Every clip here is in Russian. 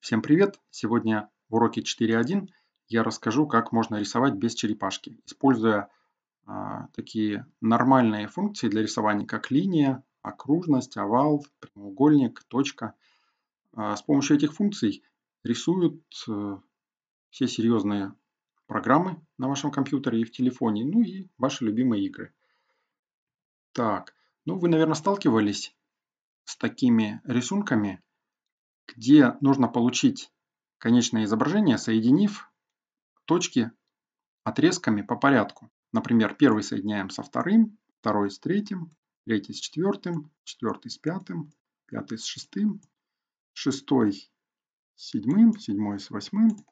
Всем привет! Сегодня в уроке 4.1 я расскажу, как можно рисовать без черепашки, используя э, такие нормальные функции для рисования, как линия, окружность, овал, прямоугольник, точка. Э, с помощью этих функций рисуют э, все серьезные программы на вашем компьютере и в телефоне, ну и ваши любимые игры. Так, ну вы, наверное, сталкивались с такими рисунками, где нужно получить конечное изображение, соединив точки отрезками по порядку. Например, первый соединяем со вторым, второй с третьим, третий с четвертым, четвертый с пятым, пятый с шестым, шестой с седьмым, седьмой с восьмым.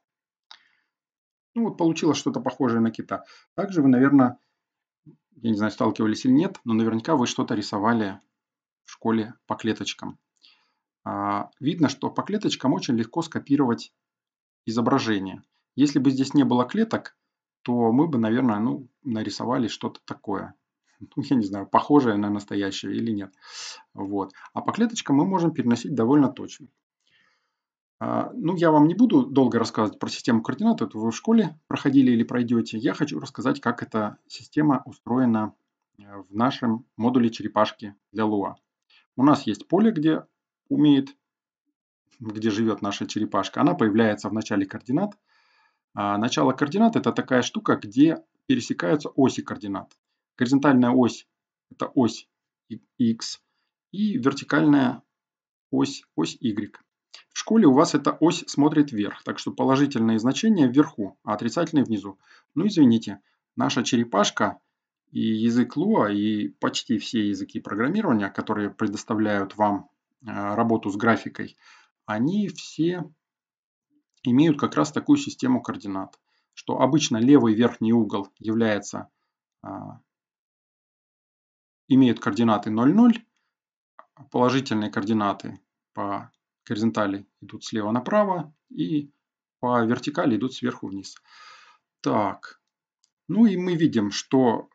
Ну вот получилось что-то похожее на кита. Также вы, наверное, я не знаю, сталкивались или нет, но наверняка вы что-то рисовали в школе по клеточкам. А, видно, что по клеточкам очень легко скопировать изображение. Если бы здесь не было клеток, то мы бы, наверное, ну, нарисовали что-то такое. Ну, я не знаю, похожее на настоящее или нет. Вот. А по клеточкам мы можем переносить довольно точно. А, ну, я вам не буду долго рассказывать про систему координат, это вы в школе проходили или пройдете. Я хочу рассказать, как эта система устроена э, в нашем модуле черепашки для Луа. У нас есть поле, где умеет, где живет наша черепашка, она появляется в начале координат. А начало координат – это такая штука, где пересекаются оси координат. Горизонтальная ось – это ось x, и вертикальная ось, ось y. В школе у вас эта ось смотрит вверх, так что положительные значения вверху, а отрицательные внизу. Ну извините, наша черепашка и язык Луа, и почти все языки программирования, которые предоставляют вам Э, работу с графикой, они все имеют как раз такую систему координат, что обычно левый верхний угол является, а, имеет координаты 0,0, положительные координаты по горизонтали идут слева направо и по вертикали идут сверху вниз. Так, ну и мы видим, что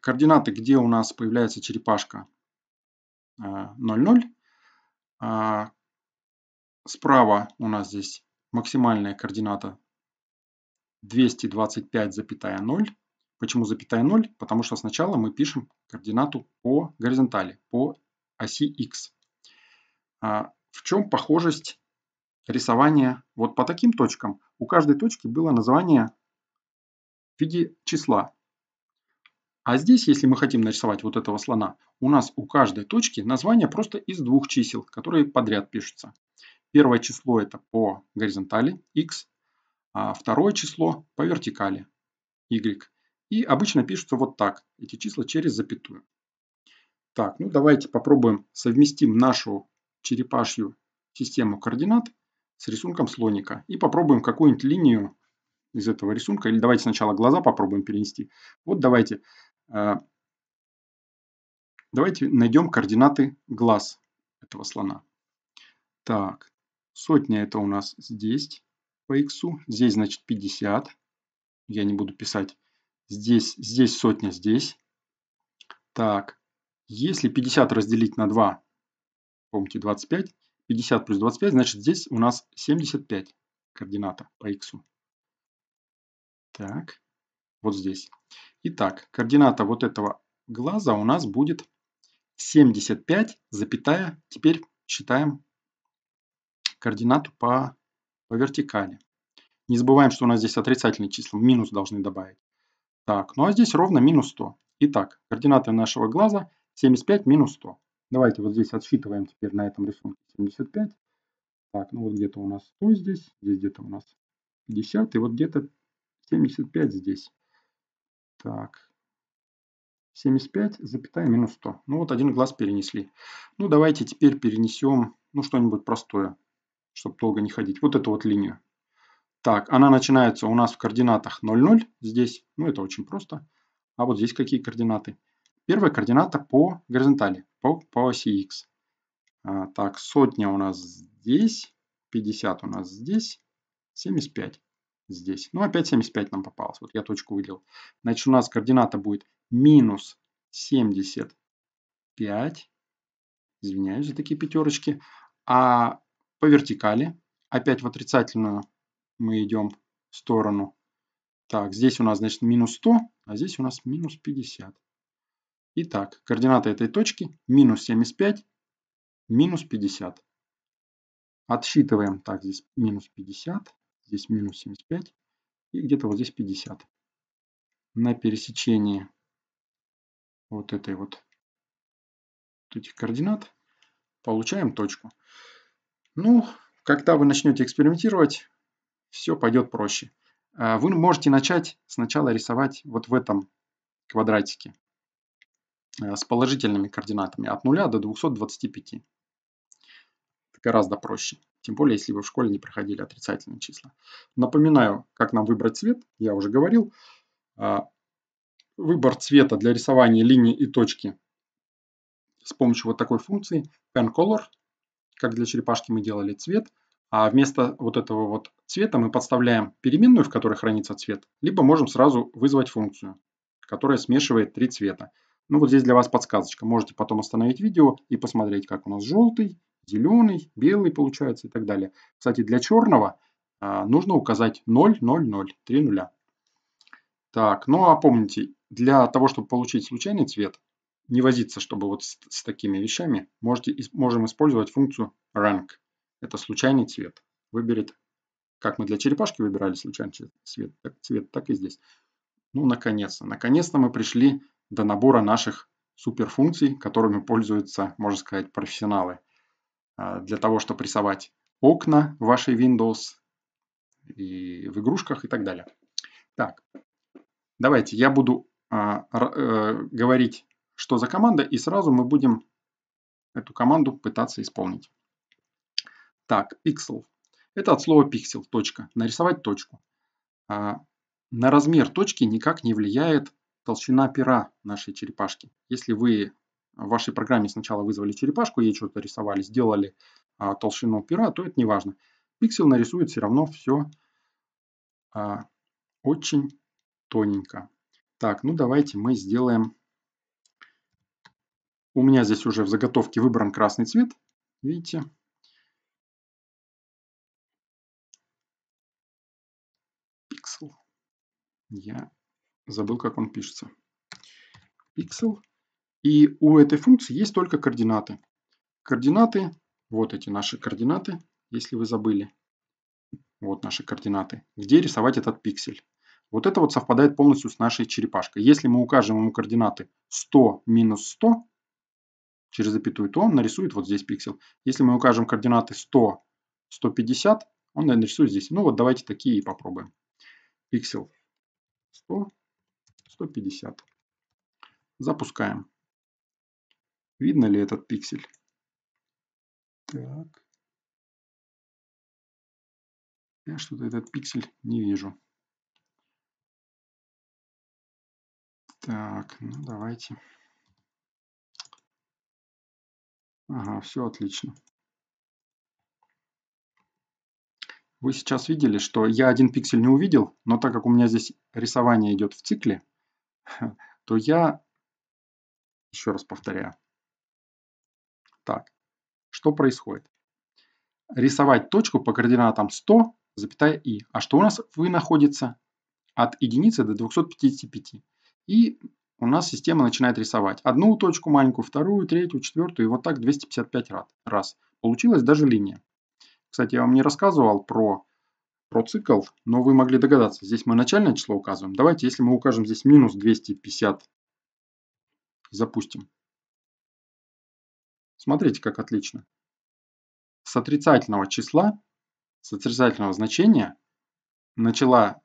координаты, где у нас появляется черепашка 0, э, 0. А, справа у нас здесь максимальная координата 225,0. Почему запятая 0? Потому что сначала мы пишем координату по горизонтали, по оси x. А, в чем похожесть рисования вот по таким точкам? У каждой точки было название в виде числа. А здесь, если мы хотим нарисовать вот этого слона, у нас у каждой точки название просто из двух чисел, которые подряд пишутся. Первое число это по горизонтали x, а второе число по вертикали y. И обычно пишутся вот так, эти числа через запятую. Так, ну давайте попробуем совместим нашу черепашью систему координат с рисунком слоника. И попробуем какую-нибудь линию из этого рисунка. Или давайте сначала глаза попробуем перенести. Вот давайте Э, давайте найдем координаты глаз этого слона. Так, сотня это у нас здесь по x. Здесь значит 50. Я не буду писать. Здесь, здесь сотня, здесь. Так, если 50 разделить на 2, помните 25, 50 плюс 25, значит здесь у нас 75 координата по x. Так, вот здесь. Итак, координата вот этого глаза у нас будет 75, запятая. Теперь считаем координату по, по вертикали. Не забываем, что у нас здесь отрицательные числа, минус должны добавить. Так, ну а здесь ровно минус 100. Итак, координаты нашего глаза 75 минус 100. Давайте вот здесь отсчитываем теперь на этом рисунке 75. Так, ну вот где-то у нас 100 здесь, здесь где-то у нас 50, и вот где-то 75 здесь. Так. 75, запятая минус 100. Ну вот один глаз перенесли. Ну давайте теперь перенесем, ну что-нибудь простое, чтобы долго не ходить. Вот эту вот линию. Так, она начинается у нас в координатах 0, 0 здесь. Ну это очень просто. А вот здесь какие координаты? Первая координата по горизонтали, по, по оси x. А, так, сотня у нас здесь, 50 у нас здесь, 75 здесь. Ну, опять 75 нам попалось. Вот я точку выделил. Значит, у нас координата будет минус 75. Извиняюсь за такие пятерочки. А по вертикали, опять в отрицательную мы идем в сторону. Так, здесь у нас, значит, минус 100, а здесь у нас минус 50. Итак, координаты этой точки минус 75, минус 50. Отсчитываем, так, здесь минус 50 здесь минус 75 и где-то вот здесь 50. На пересечении вот этой вот, вот этих координат получаем точку. Ну, когда вы начнете экспериментировать, все пойдет проще. А, вы можете начать сначала рисовать вот в этом квадратике а, с положительными координатами от 0 до 225. Это гораздо проще. Тем более, если вы в школе не проходили отрицательные числа. Напоминаю, как нам выбрать цвет. Я уже говорил. А, выбор цвета для рисования линии и точки с помощью вот такой функции pen color, как для черепашки мы делали цвет, а вместо вот этого вот цвета мы подставляем переменную, в которой хранится цвет, либо можем сразу вызвать функцию, которая смешивает три цвета. Ну вот здесь для вас подсказочка. Можете потом остановить видео и посмотреть, как у нас желтый, зеленый, белый получается и так далее. Кстати, для черного а, нужно указать 0, 0, 0, 3 нуля. Так, ну а помните, для того, чтобы получить случайный цвет, не возиться, чтобы вот с, с такими вещами, можете, можем использовать функцию rank. Это случайный цвет. Выберет, как мы для черепашки выбирали случайный цвет, так, цвет, так и здесь. Ну, наконец-то. Наконец-то мы пришли до набора наших суперфункций, которыми пользуются, можно сказать, профессионалы – а, для того, чтобы рисовать окна в вашей Windows и в игрушках и так далее. Так, давайте я буду а, э, говорить, что за команда, и сразу мы будем эту команду пытаться исполнить. Так, pixel. Это от слова пиксел, точка. Нарисовать точку. А, на размер точки никак не влияет толщина пера нашей черепашки. Если вы в вашей программе сначала вызвали черепашку, ей что-то рисовали, сделали а, толщину пера, то это не важно. Пиксель нарисует все равно все а, очень тоненько. Так, ну давайте мы сделаем... У меня здесь уже в заготовке выбран красный цвет. Видите? Пиксель. Я забыл, как он пишется. Пиксель. И у этой функции есть только координаты. Координаты, вот эти наши координаты, если вы забыли. Вот наши координаты, где рисовать этот пиксель. Вот это вот совпадает полностью с нашей черепашкой. Если мы укажем ему координаты 100 минус 100, через запятую, то он нарисует вот здесь пиксель. Если мы укажем координаты 100, 150, он нарисует здесь. Ну вот давайте такие и попробуем. Пиксель 100, 150. Запускаем. Видно ли этот пиксель? Так. Я что-то этот пиксель не вижу. Так, ну давайте. Ага, все отлично. Вы сейчас видели, что я один пиксель не увидел, но так как у меня здесь рисование идет в цикле, то я, еще раз повторяю, что происходит? Рисовать точку по координатам 100, запятая и. А что у нас вы находится? От единицы до 255. И у нас система начинает рисовать одну точку маленькую, вторую, третью, четвертую, и вот так 255 раз. Получилась даже линия. Кстати, я вам не рассказывал про, про цикл, но вы могли догадаться. Здесь мы начальное число указываем. Давайте, если мы укажем здесь минус 250, запустим. Смотрите, как отлично. С отрицательного числа, с отрицательного значения начала,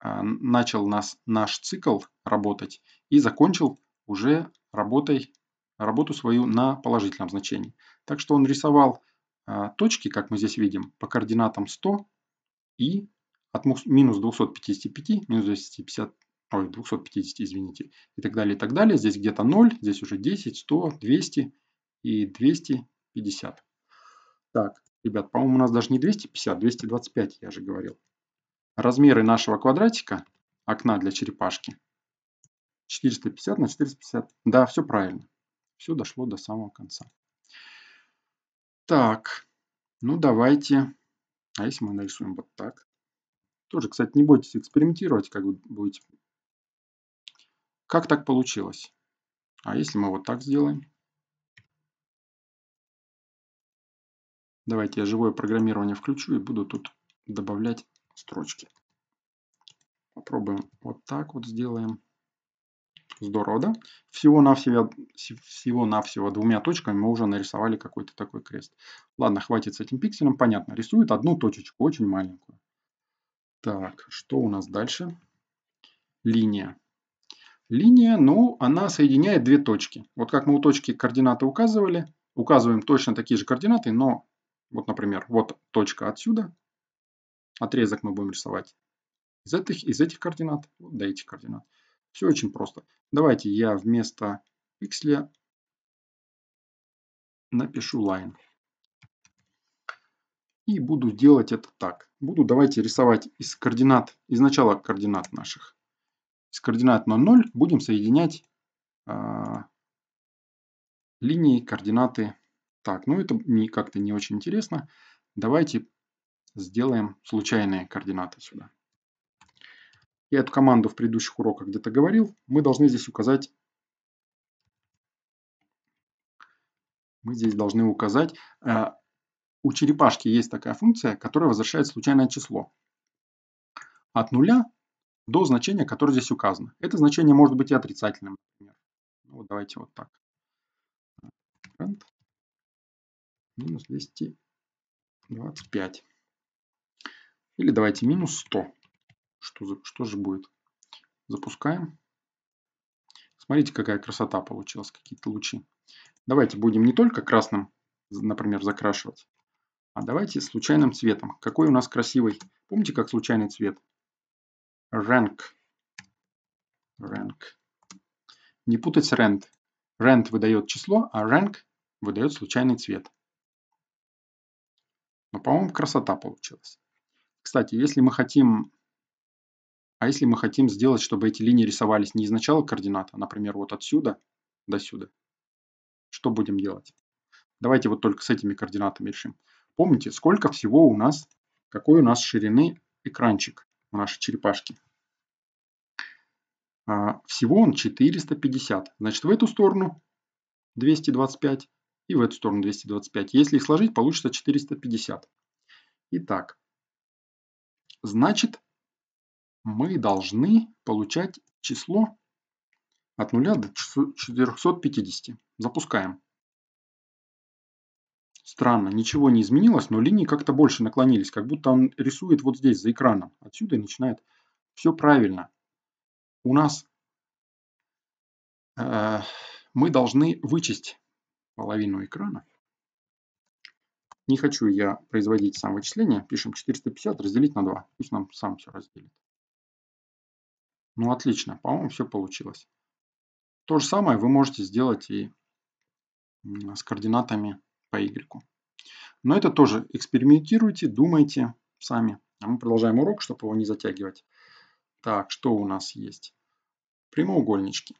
а, начал нас, наш цикл работать и закончил уже работой, работу свою на положительном значении. Так что он рисовал а, точки, как мы здесь видим, по координатам 100 и от минус 255, минус 250, ой, 250, извините, и так далее, и так далее. Здесь где-то 0, здесь уже 10, 100, 200 и 250. Так, ребят, по-моему, у нас даже не 250, 225, я же говорил. Размеры нашего квадратика, окна для черепашки, 450 на 450. Да, все правильно. Все дошло до самого конца. Так, ну давайте. А если мы нарисуем вот так? Тоже, кстати, не бойтесь экспериментировать, как вы будете. Как так получилось? А если мы вот так сделаем? Давайте я живое программирование включу и буду тут добавлять строчки. Попробуем вот так вот сделаем. Здорово, да? Всего-навсего всего -навсего двумя точками мы уже нарисовали какой-то такой крест. Ладно, хватит с этим пикселем. Понятно, рисует одну точечку, очень маленькую. Так, что у нас дальше? Линия. Линия, ну, она соединяет две точки. Вот как мы у точки координаты указывали, указываем точно такие же координаты, но вот, например, вот точка отсюда. Отрезок мы будем рисовать из этих, из этих координат вот до этих координат. Все очень просто. Давайте я вместо пикселя напишу line. И буду делать это так. Буду, давайте, рисовать из координат, из начала координат наших. Из координат 0, будем соединять э, линии координаты так, ну это как-то не очень интересно. Давайте сделаем случайные координаты сюда. Я эту команду в предыдущих уроках где-то говорил. Мы должны здесь указать... Мы здесь должны указать... Э, у черепашки есть такая функция, которая возвращает случайное число. От нуля до значения, которое здесь указано. Это значение может быть и отрицательным, ну, Вот давайте вот так минус 225. Или давайте минус 100. Что, что же будет? Запускаем. Смотрите, какая красота получилась, какие-то лучи. Давайте будем не только красным, например, закрашивать, а давайте случайным цветом. Какой у нас красивый? Помните, как случайный цвет? Rank. Rank. Не путать с rent rent выдает число, а rank выдает случайный цвет. Но, по-моему, красота получилась. Кстати, если мы хотим... А если мы хотим сделать, чтобы эти линии рисовались не из начала координат, а, например, вот отсюда до сюда, что будем делать? Давайте вот только с этими координатами решим. Помните, сколько всего у нас, какой у нас ширины экранчик у нашей черепашки? А, всего он 450. Значит, в эту сторону 225, и в эту сторону 225. Если их сложить, получится 450. Итак, значит, мы должны получать число от 0 до 450. Запускаем. Странно, ничего не изменилось, но линии как-то больше наклонились, как будто он рисует вот здесь, за экраном. Отсюда начинает. Все правильно. У нас э, мы должны вычесть половину экрана. Не хочу я производить сам вычисление. Пишем 450 разделить на 2. Пусть нам сам все разделит. Ну отлично, по-моему, все получилось. То же самое вы можете сделать и с координатами по y. Но это тоже экспериментируйте, думайте сами. А мы продолжаем урок, чтобы его не затягивать. Так, что у нас есть? Прямоугольнички.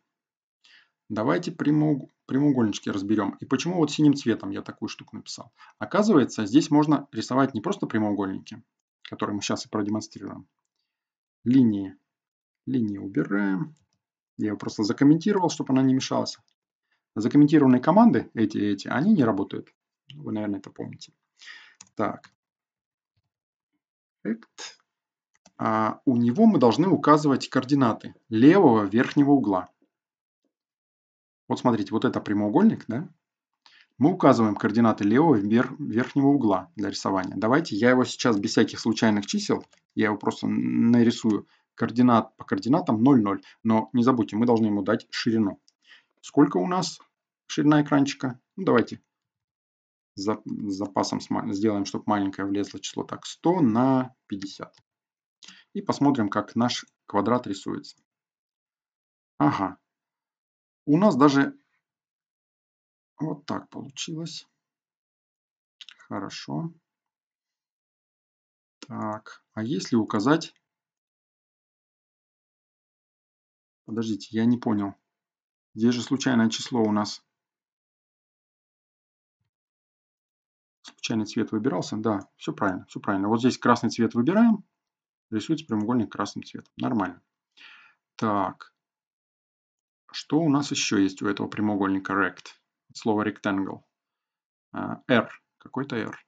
Давайте прямоуг... прямоугольнички разберем. И почему вот синим цветом я такую штуку написал? Оказывается, здесь можно рисовать не просто прямоугольники, которые мы сейчас и продемонстрируем. Линии. Линии убираем. Я ее просто закомментировал, чтобы она не мешалась. Закомментированные команды, эти и эти, они не работают. Вы, наверное, это помните. Так. А у него мы должны указывать координаты левого верхнего угла. Вот смотрите, вот это прямоугольник, да? Мы указываем координаты левого верхнего угла для рисования. Давайте я его сейчас без всяких случайных чисел, я его просто нарисую координат по координатам 0, 0. Но не забудьте, мы должны ему дать ширину. Сколько у нас ширина экранчика? Ну, давайте за, запасом сделаем, чтобы маленькое влезло число. Так, 100 на 50. И посмотрим, как наш квадрат рисуется. Ага, у нас даже вот так получилось. Хорошо. Так, а если указать... Подождите, я не понял. Где же случайное число у нас? Случайный цвет выбирался? Да, все правильно, все правильно. Вот здесь красный цвет выбираем. Рисуется прямоугольник красным цветом. Нормально. Так, что у нас еще есть у этого прямоугольника rect? Слово rectangle. А, R. Какой-то R.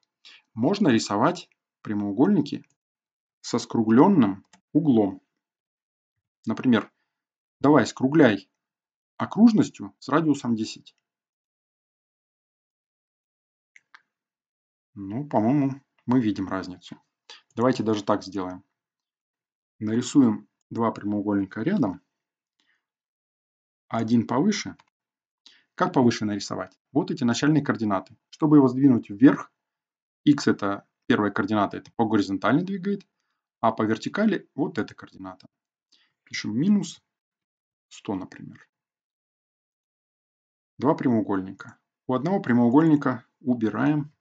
Можно рисовать прямоугольники со скругленным углом. Например, давай скругляй окружностью с радиусом 10. Ну, по-моему, мы видим разницу. Давайте даже так сделаем. Нарисуем два прямоугольника рядом один повыше. Как повыше нарисовать? Вот эти начальные координаты. Чтобы его сдвинуть вверх, x это первая координата, это по горизонтали двигает, а по вертикали вот эта координата. Пишем минус 100, например. Два прямоугольника. У одного прямоугольника убираем.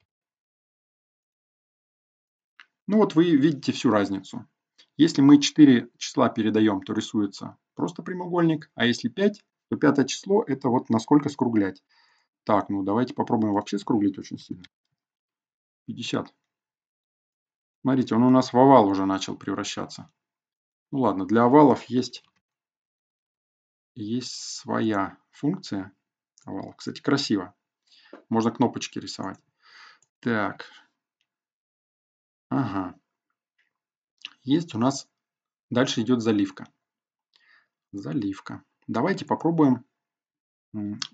Ну вот вы видите всю разницу. Если мы 4 числа передаем, то рисуется просто прямоугольник, а если 5, то пятое число это вот насколько скруглять. Так, ну давайте попробуем вообще скруглить очень сильно. 50. Смотрите, он у нас в овал уже начал превращаться. Ну ладно, для овалов есть, есть своя функция. Овал, кстати, красиво. Можно кнопочки рисовать. Так. Ага. Есть у нас... Дальше идет заливка. Заливка. Давайте попробуем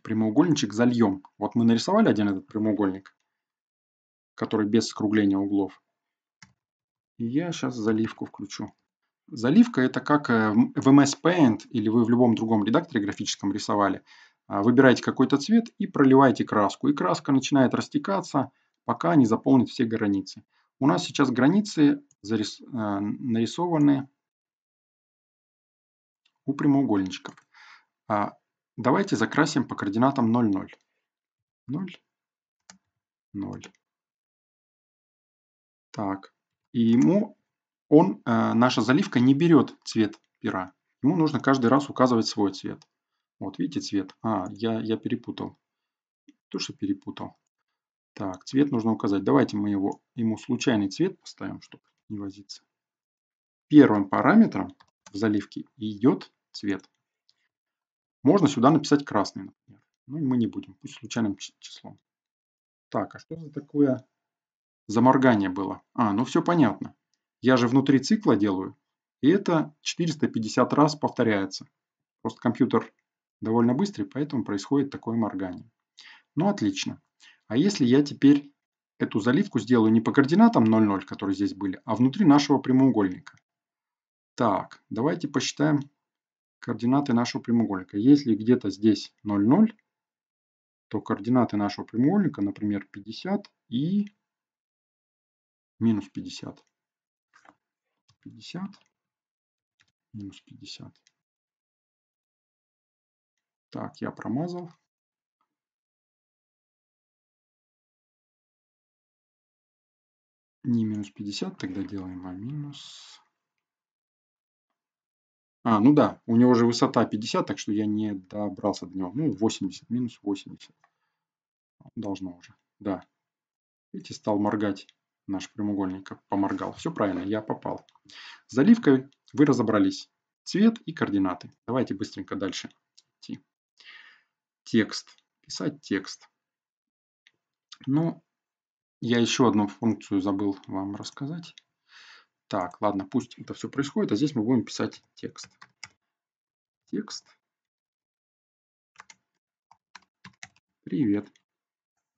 прямоугольничек зальем. Вот мы нарисовали один этот прямоугольник, который без скругления углов. И я сейчас заливку включу. Заливка это как э, в MS Paint или вы в любом другом редакторе графическом рисовали. А, выбираете какой-то цвет и проливаете краску. И краска начинает растекаться, пока не заполнит все границы. У нас сейчас границы зарис... Э, нарисованы у прямоугольничков. А, давайте закрасим по координатам 0, 0. 0, 0. Так. И ему он, э, наша заливка не берет цвет пера. Ему нужно каждый раз указывать свой цвет. Вот, видите цвет? А, я, я перепутал. То, что перепутал. Так, цвет нужно указать. Давайте мы его, ему случайный цвет поставим, чтобы не возиться. Первым параметром в заливке идет цвет. Можно сюда написать красный, например. Ну, мы не будем, пусть случайным числом. Так, а что за такое заморгание было? А, ну все понятно. Я же внутри цикла делаю, и это 450 раз повторяется. Просто компьютер довольно быстрый, поэтому происходит такое моргание. Ну, отлично. А если я теперь эту заливку сделаю не по координатам 0,0, которые здесь были, а внутри нашего прямоугольника? Так, давайте посчитаем координаты нашего прямоугольника. Если где-то здесь 0, 0, то координаты нашего прямоугольника, например, 50 и минус 50. 50, минус 50. Так, я промазал. Не минус 50 тогда делаем, а минус а, ну да, у него же высота 50, так что я не добрался до него. Ну, 80, минус 80. Должно уже, да. Видите, стал моргать наш прямоугольник, поморгал. Все правильно, я попал. С заливкой вы разобрались. Цвет и координаты. Давайте быстренько дальше идти. Текст. Писать текст. Ну, я еще одну функцию забыл вам рассказать. Так, ладно, пусть это все происходит, а здесь мы будем писать текст. Текст. Привет.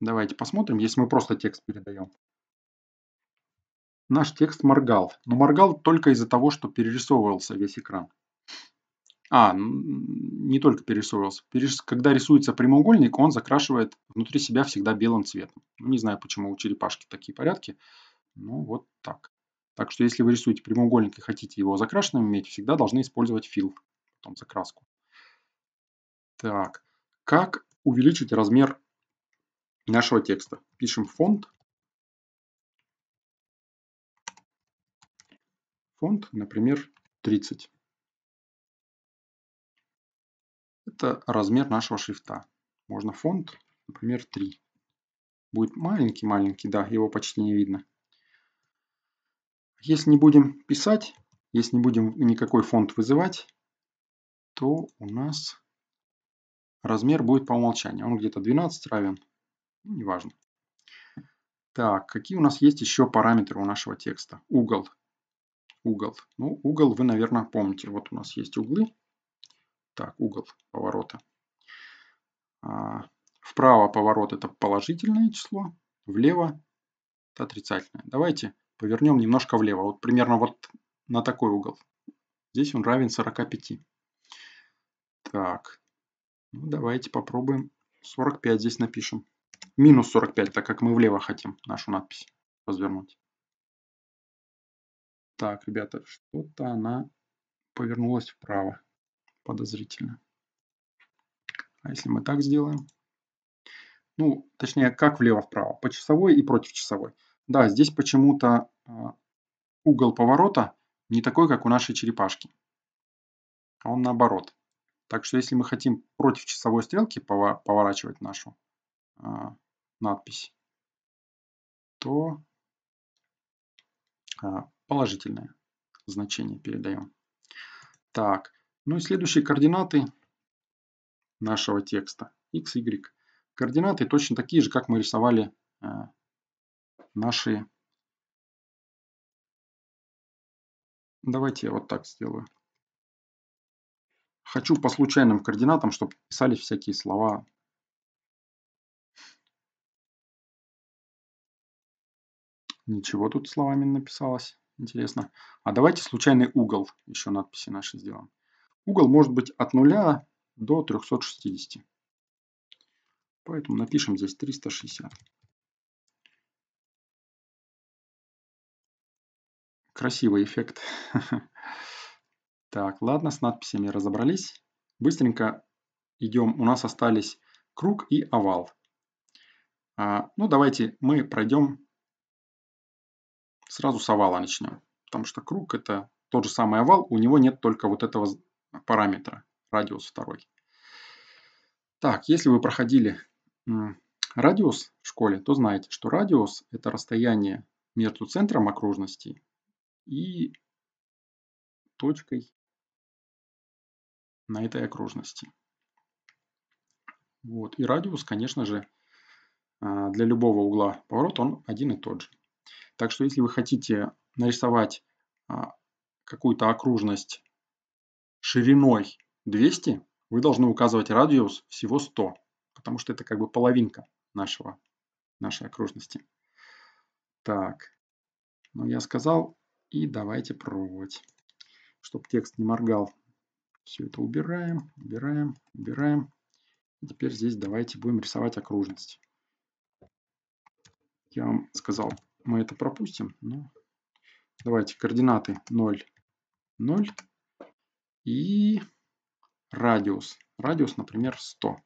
Давайте посмотрим, если мы просто текст передаем. Наш текст моргал. Но моргал только из-за того, что перерисовывался весь экран. А, не только перерисовывался. Когда рисуется прямоугольник, он закрашивает внутри себя всегда белым цветом. Ну, не знаю, почему у черепашки такие порядки. Ну, вот так. Так что если вы рисуете прямоугольник и хотите его закрашенным иметь, всегда должны использовать fill, потом закраску. Так, как увеличить размер нашего текста? Пишем фонд. Фонд, например, 30. Это размер нашего шрифта. Можно фонд, например, 3. Будет маленький-маленький, да, его почти не видно. Если не будем писать, если не будем никакой фонд вызывать, то у нас размер будет по умолчанию. Он где-то 12 равен, ну, неважно. Так, какие у нас есть еще параметры у нашего текста? Угол. Угол. Ну, угол вы, наверное, помните. Вот у нас есть углы. Так, угол поворота. А, вправо поворот это положительное число, влево это отрицательное. Давайте повернем немножко влево. Вот примерно вот на такой угол. Здесь он равен 45. Так, ну, давайте попробуем 45 здесь напишем. Минус 45, так как мы влево хотим нашу надпись развернуть. Так, ребята, что-то она повернулась вправо. Подозрительно. А если мы так сделаем? Ну, точнее, как влево-вправо? По часовой и против часовой. Да, здесь почему-то а, угол поворота не такой, как у нашей черепашки. он наоборот. Так что если мы хотим против часовой стрелки поворачивать нашу а, надпись, то а, положительное значение передаем. Так, ну и следующие координаты нашего текста. x, y. Координаты точно такие же, как мы рисовали наши... Давайте я вот так сделаю. Хочу по случайным координатам, чтобы писались всякие слова. Ничего тут словами написалось. Интересно. А давайте случайный угол еще надписи наши сделаем. Угол может быть от 0 до 360. Поэтому напишем здесь 360. красивый эффект. Так, ладно, с надписями разобрались. Быстренько идем. У нас остались круг и овал. А, ну, давайте мы пройдем. Сразу с овала начнем. Потому что круг это тот же самый овал. У него нет только вот этого параметра. Радиус второй. Так, если вы проходили радиус в школе, то знаете, что радиус это расстояние между центром окружности и точкой на этой окружности. Вот. И радиус, конечно же, а, для любого угла поворота он один и тот же. Так что если вы хотите нарисовать а, какую-то окружность шириной 200, вы должны указывать радиус всего 100, потому что это как бы половинка нашего, нашей окружности. Так, ну я сказал, и давайте пробовать, чтобы текст не моргал. Все это убираем, убираем, убираем. И теперь здесь давайте будем рисовать окружность. Я вам сказал, мы это пропустим. Но... Давайте координаты 0, 0 и радиус. Радиус, например, 100.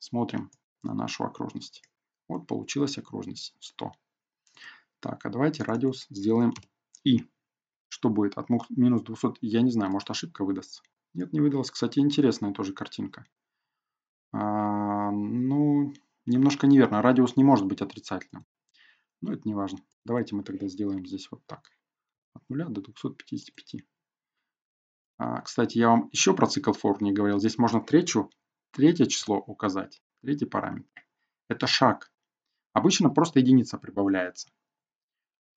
Смотрим на нашу окружность. Вот получилась окружность 100. Так, а давайте радиус сделаем и. Что будет от минус 200? Я не знаю, может ошибка выдастся. Нет, не выдалась. Кстати, интересная тоже картинка. А, ну, немножко неверно. Радиус не может быть отрицательным. Но это не важно. Давайте мы тогда сделаем здесь вот так. От 0 до 255. А, кстати, я вам еще про цикл for не говорил. Здесь можно третью, третье число указать. Третий параметр. Это шаг. Обычно просто единица прибавляется.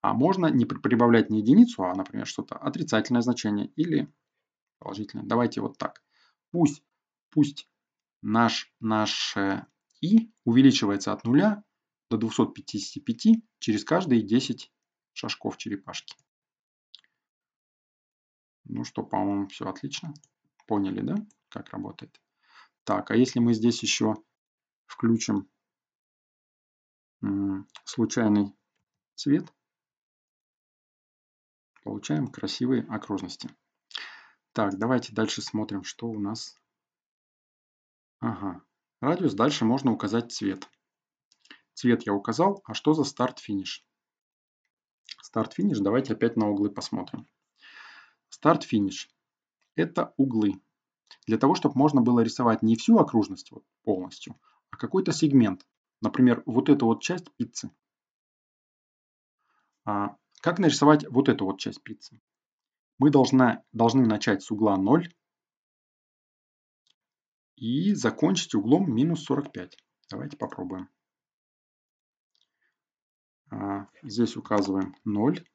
А можно не прибавлять не единицу, а, например, что-то отрицательное значение или положительное. Давайте вот так. Пусть, пусть наш, наше и увеличивается от 0 до 255 через каждые 10 шажков черепашки. Ну что, по-моему, все отлично. Поняли, да, как работает? Так, а если мы здесь еще включим случайный цвет, Получаем красивые окружности. Так, давайте дальше смотрим, что у нас. Ага. Радиус дальше можно указать цвет. Цвет я указал, а что за старт-финиш? Старт-финиш, давайте опять на углы посмотрим. Старт-финиш – это углы. Для того, чтобы можно было рисовать не всю окружность вот, полностью, а какой-то сегмент. Например, вот эту вот часть пиццы. А как нарисовать вот эту вот часть пиццы? Мы должна, должны начать с угла 0 и закончить углом минус 45. Давайте попробуем. А, здесь указываем 0,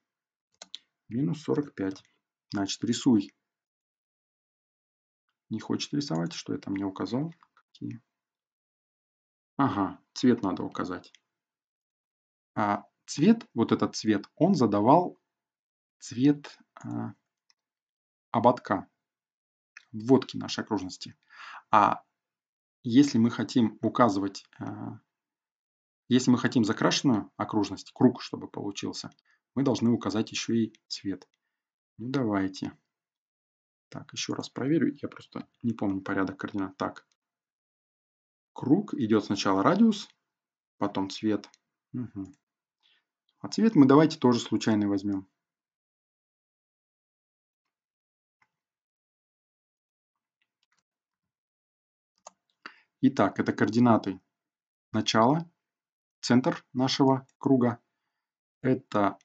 минус 45. Значит, рисуй. Не хочет рисовать, что я там не указал. Ага, цвет надо указать. А цвет, вот этот цвет, он задавал цвет а, ободка вводки нашей окружности. А если мы хотим указывать, а, если мы хотим закрашенную окружность, круг, чтобы получился, мы должны указать еще и цвет. Ну давайте. Так, еще раз проверю. Я просто не помню порядок координат. Так. Круг идет сначала радиус, потом цвет. Угу. А цвет мы давайте тоже случайно возьмем. Итак, это координаты начала, центр нашего круга. Это...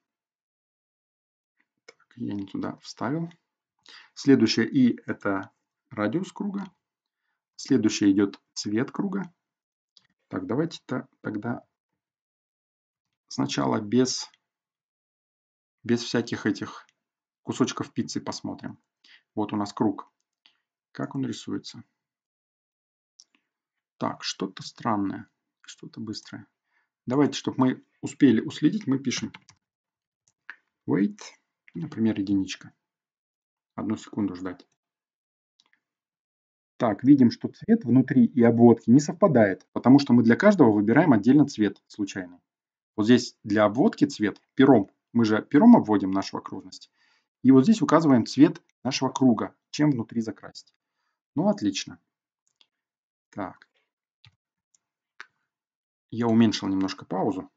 Так, я не туда вставил. Следующее И – это радиус круга. Следующее идет цвет круга. Так, давайте -то, тогда сначала без, без всяких этих кусочков пиццы посмотрим. Вот у нас круг. Как он рисуется? Так, что-то странное, что-то быстрое. Давайте, чтобы мы успели уследить, мы пишем wait, например, единичка. Одну секунду ждать. Так, видим, что цвет внутри и обводки не совпадает, потому что мы для каждого выбираем отдельно цвет случайный. Вот здесь для обводки цвет пером. Мы же пером обводим нашу окружность. И вот здесь указываем цвет нашего круга, чем внутри закрасить. Ну, отлично. Так. Я уменьшил немножко паузу.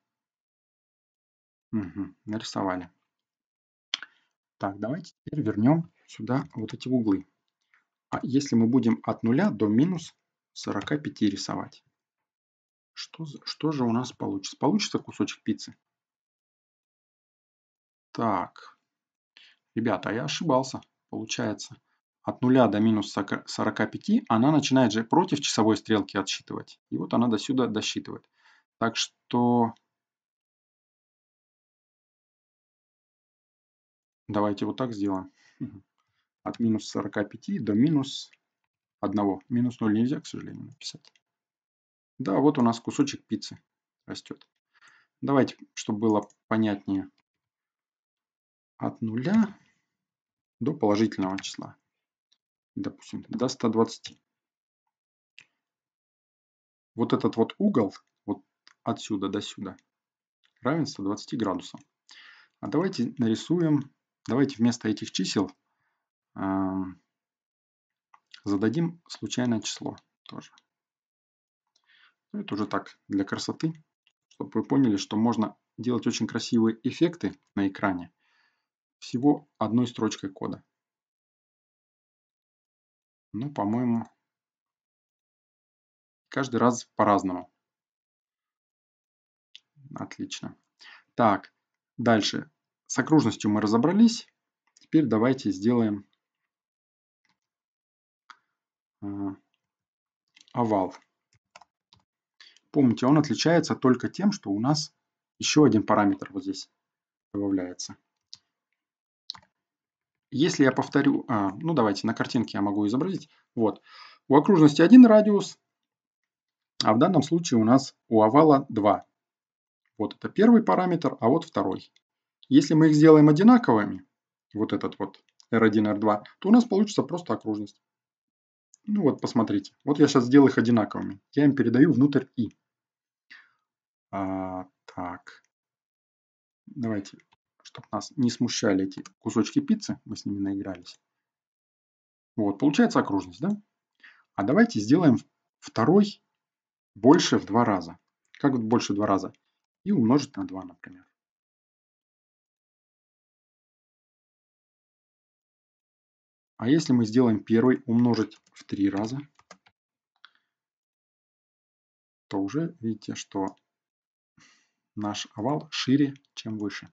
Угу, нарисовали. Так, давайте теперь вернем сюда вот эти углы. А если мы будем от 0 до минус 45 рисовать. Что, что же у нас получится? Получится кусочек пиццы? Так. Ребята, а я ошибался. Получается, от 0 до минус 45 она начинает же против часовой стрелки отсчитывать. И вот она до сюда досчитывает. Так что... Давайте вот так сделаем. От минус 45 до минус 1. Минус 0 нельзя, к сожалению, написать. Да, вот у нас кусочек пиццы растет. Давайте, чтобы было понятнее, от нуля до положительного числа. Допустим, до 120. Вот этот вот угол, вот отсюда до сюда, равен 120 градусам. А давайте нарисуем, давайте вместо этих чисел э, зададим случайное число тоже. Ну, это уже так, для красоты, чтобы вы поняли, что можно делать очень красивые эффекты на экране всего одной строчкой кода. Ну, по-моему, каждый раз по-разному. Отлично. Так, дальше. С окружностью мы разобрались. Теперь давайте сделаем э, овал. Помните, он отличается только тем, что у нас еще один параметр вот здесь добавляется. Если я повторю, а, ну давайте на картинке я могу изобразить. Вот, у окружности один радиус, а в данном случае у нас у овала 2. Вот это первый параметр, а вот второй. Если мы их сделаем одинаковыми, вот этот вот R1, R2, то у нас получится просто окружность. Ну вот, посмотрите. Вот я сейчас сделаю их одинаковыми. Я им передаю внутрь и. А, так. Давайте, чтобы нас не смущали эти кусочки пиццы, мы с ними наигрались. Вот, получается окружность, да? А давайте сделаем второй больше в два раза. Как вот больше в два раза? И умножить на 2, например. А если мы сделаем первый умножить в три раза, то уже видите, что наш овал шире, чем выше.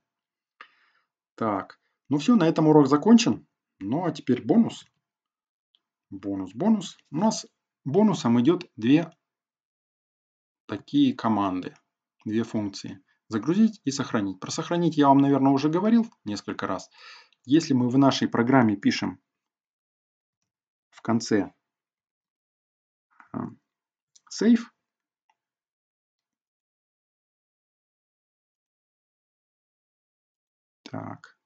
Так, ну все, на этом урок закончен. Ну а теперь бонус. Бонус, бонус. У нас бонусом идет две такие команды, две функции. Загрузить и сохранить. Про сохранить я вам, наверное, уже говорил несколько раз. Если мы в нашей программе пишем в конце э, save, Так,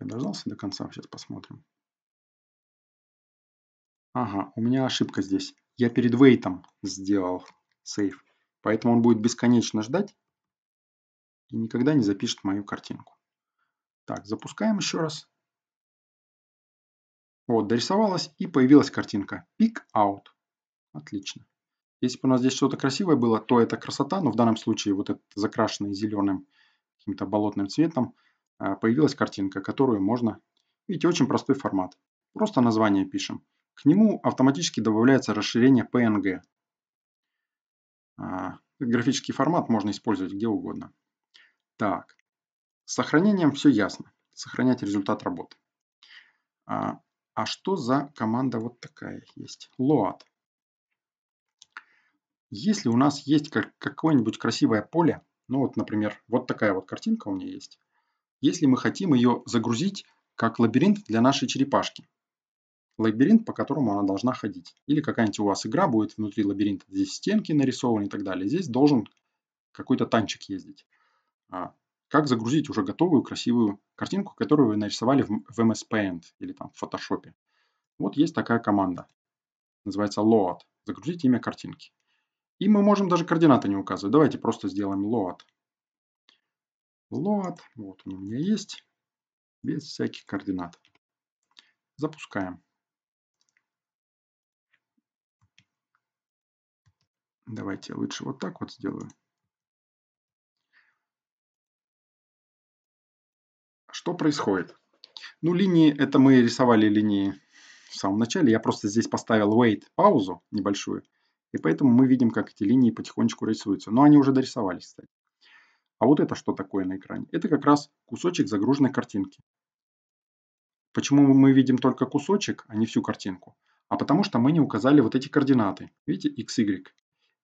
я дождался до конца, сейчас посмотрим. Ага, у меня ошибка здесь. Я перед вейтом сделал сейф. Поэтому он будет бесконечно ждать и никогда не запишет мою картинку. Так, запускаем еще раз. Вот, дорисовалась и появилась картинка. Pick out. Отлично. Если бы у нас здесь что-то красивое было, то это красота, но в данном случае вот этот закрашенный зеленым каким-то болотным цветом – а, появилась картинка, которую можно... Видите, очень простой формат. Просто название пишем. К нему автоматически добавляется расширение PNG. А, графический формат можно использовать где угодно. Так, с сохранением все ясно. Сохранять результат работы. А, а что за команда вот такая есть? Load. Если у нас есть какое-нибудь красивое поле, ну вот, например, вот такая вот картинка у меня есть, если мы хотим ее загрузить как лабиринт для нашей черепашки. Лабиринт, по которому она должна ходить. Или какая-нибудь у вас игра будет внутри лабиринта. Здесь стенки нарисованы и так далее. Здесь должен какой-то танчик ездить. А как загрузить уже готовую красивую картинку, которую вы нарисовали в MS Paint или там в Photoshop. Вот есть такая команда. Называется load. Загрузить имя картинки. И мы можем даже координаты не указывать. Давайте просто сделаем load load, вот он у меня есть, без всяких координат. Запускаем. Давайте лучше вот так вот сделаю. Что происходит? Ну, линии, это мы рисовали линии в самом начале. Я просто здесь поставил wait, паузу небольшую. И поэтому мы видим, как эти линии потихонечку рисуются. Но они уже дорисовались, кстати. А вот это что такое на экране? Это как раз кусочек загруженной картинки. Почему мы видим только кусочек, а не всю картинку? А потому что мы не указали вот эти координаты. Видите, x, y.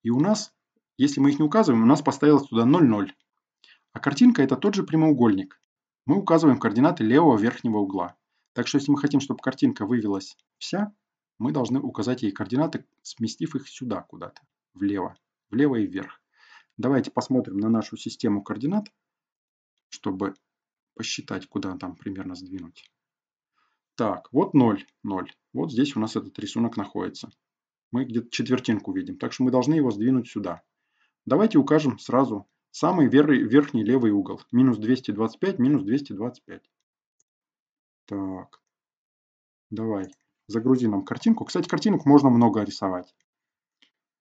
И у нас, если мы их не указываем, у нас поставилось туда 0, 0. А картинка это тот же прямоугольник. Мы указываем координаты левого верхнего угла. Так что если мы хотим, чтобы картинка вывелась вся, мы должны указать ей координаты, сместив их сюда куда-то, влево, влево и вверх. Давайте посмотрим на нашу систему координат, чтобы посчитать, куда там примерно сдвинуть. Так, вот 0, 0. Вот здесь у нас этот рисунок находится. Мы где-то четвертинку видим, так что мы должны его сдвинуть сюда. Давайте укажем сразу самый верхний левый угол. Минус 225, минус 225. Так, давай, загрузи нам картинку. Кстати, картинок можно много рисовать.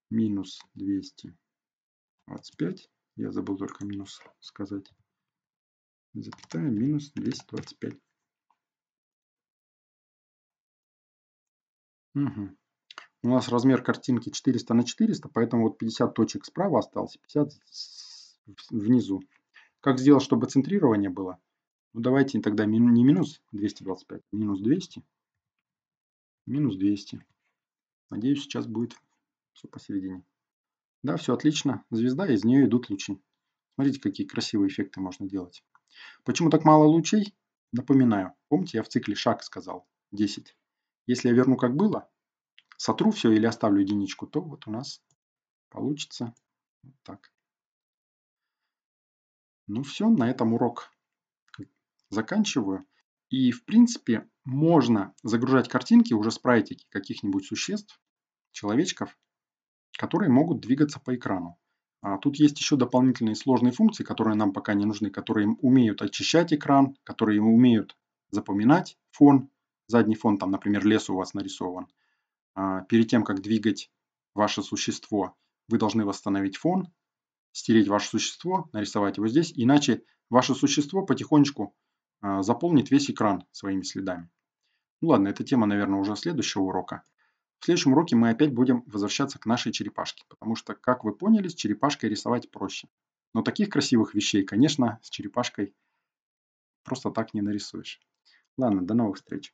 Минус 200. 25. Я забыл только минус сказать. Запятая минус 225. Угу. У нас размер картинки 400 на 400, поэтому вот 50 точек справа осталось, 50 внизу. Как сделать, чтобы центрирование было? Ну, давайте тогда не минус 225, а минус 200. Минус 200. Надеюсь, сейчас будет все посередине. Да, все отлично. Звезда, из нее идут лучи. Смотрите, какие красивые эффекты можно делать. Почему так мало лучей? Напоминаю. Помните, я в цикле шаг сказал. 10. Если я верну как было, сотру все или оставлю единичку, то вот у нас получится вот так. Ну все, на этом урок заканчиваю. И в принципе можно загружать картинки уже с спрайтики каких-нибудь существ, человечков, которые могут двигаться по экрану. А тут есть еще дополнительные сложные функции, которые нам пока не нужны, которые умеют очищать экран, которые умеют запоминать фон, задний фон, там, например, лес у вас нарисован. А перед тем, как двигать ваше существо, вы должны восстановить фон, стереть ваше существо, нарисовать его здесь, иначе ваше существо потихонечку а, заполнит весь экран своими следами. Ну ладно, это тема, наверное, уже следующего урока. В следующем уроке мы опять будем возвращаться к нашей черепашке, потому что, как вы поняли, с черепашкой рисовать проще. Но таких красивых вещей, конечно, с черепашкой просто так не нарисуешь. Ладно, до новых встреч.